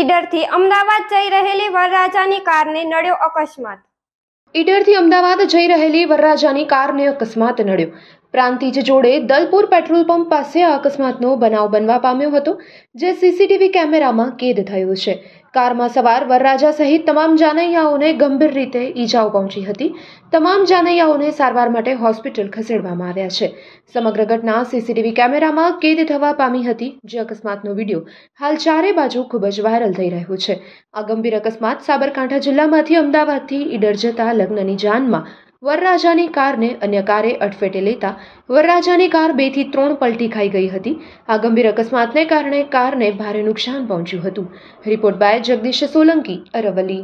ઈડર થી અમદાવાદ જઈ રહેલી વરરાજાની કારને નડ્યો અકસ્માત ઈડર થી અમદાવાદ જઈ રહેલી વરરાજાની કારને અકસ્માત નડ્યો પ્રાંતિજ જોડે દલપુર પેટ્રોલ પંપ પાસે આ અકસ્માતનો બનાવ બનવા પામ્યો હતો જે સીસીટીવી કેમેરામાં કેદ થયો છે કારમાં સવાર વરરાજા સહિત તમામ જાનૈયાઓને ગંભીર રીતે ઈજાઓ પહોંચી હતી તમામ જાનૈયાઓને સારવાર માટે હોસ્પિટલ ખસેડવામાં આવ્યા છે સમગ્ર ઘટના સીસીટીવી કેમેરામાં કેદ થવા પામી હતી જે અકસ્માતનો વિડીયો હાલ ચારે બાજુ ખૂબ જ વાયરલ થઈ રહ્યો છે આ ગંભીર અકસ્માત સાબરકાંઠા જિલ્લામાંથી અમદાવાદથી ઈડર જતા લગ્નની જાનમાં વરરાજાની કારને અન્ય કારે અટફેટે લેતા વરરાજાની કાર બેથી ત્રણ પલટી ખાઈ ગઈ હતી આ ગંભીર અકસ્માતને કારણે કારને ભારે નુકસાન પહોંચ્યું હતું રિપોર્ટ બાય જગદીશ સોલંકી અરવલ્લી